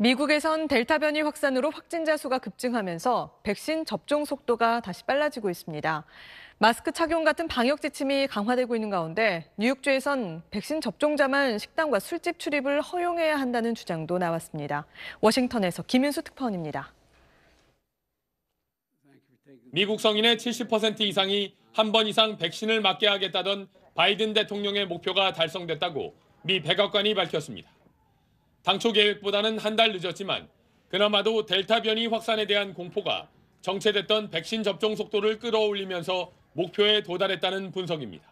미국에선 델타 변이 확산으로 확진자 수가 급증하면서 백신 접종 속도가 다시 빨라지고 있습니다. 마스크 착용 같은 방역 지침이 강화되고 있는 가운데 뉴욕주에선 백신 접종자만 식당과 술집 출입을 허용해야 한다는 주장도 나왔습니다. 워싱턴에서 김윤수 특파원입니다. 미국 성인의 70% 이상이 한 번 이상 백신을 맞게 하겠다던 바이든 대통령의 목표가 달성됐다고 미 백악관이 밝혔습니다. 당초 계획보다는 한 달 늦었지만 그나마도 델타 변이 확산에 대한 공포가 정체됐던 백신 접종 속도를 끌어올리면서 목표에 도달했다는 분석입니다.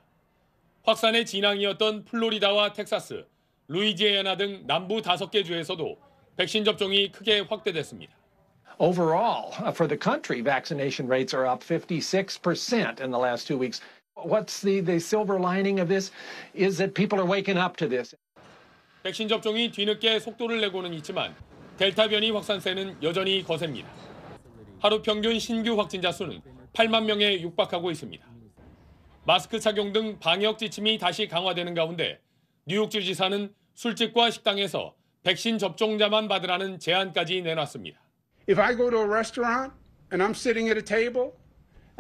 확산의 진앙이었던 플로리다와 텍사스, 루이지애나 등 남부 다섯 개 주에서도 백신 접종이 크게 확대됐습니다. Overall, for the country, vaccination rates are up 56% in the last two weeks. What's the, the silver lining of this is that people are waking up to this. 백신 접종이 뒤늦게 속도를 내고는 있지만 델타 변이 확산세는 여전히 거셉니다. 하루 평균 신규 확진자 수는 8만 명에 육박하고 있습니다. 마스크 착용 등 방역 지침이 다시 강화되는 가운데 뉴욕주 지사는 술집과 식당에서 백신 접종자만 받으라는 제안까지 내놨습니다. If I go to a restaurant and I'm sitting at a table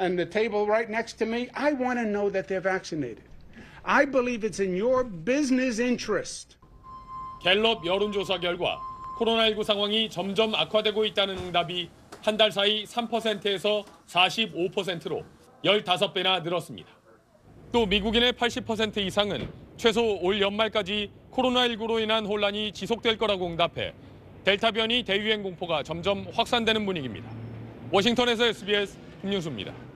and the table right next to me, I want to know that they're vaccinated. I believe it's in your business interest 갤럽 여론조사 결과 코로나19 상황이 점점 악화되고 있다는 응답이 한 달 사이 3%에서 45%로 15배나 늘었습니다. 또 미국인의 80% 이상은 최소 올 연말까지 코로나19로 인한 혼란이 지속될 거라고 응답해 델타 변이 대유행 공포가 점점 확산되는 분위기입니다. 워싱턴에서 SBS 김윤수입니다.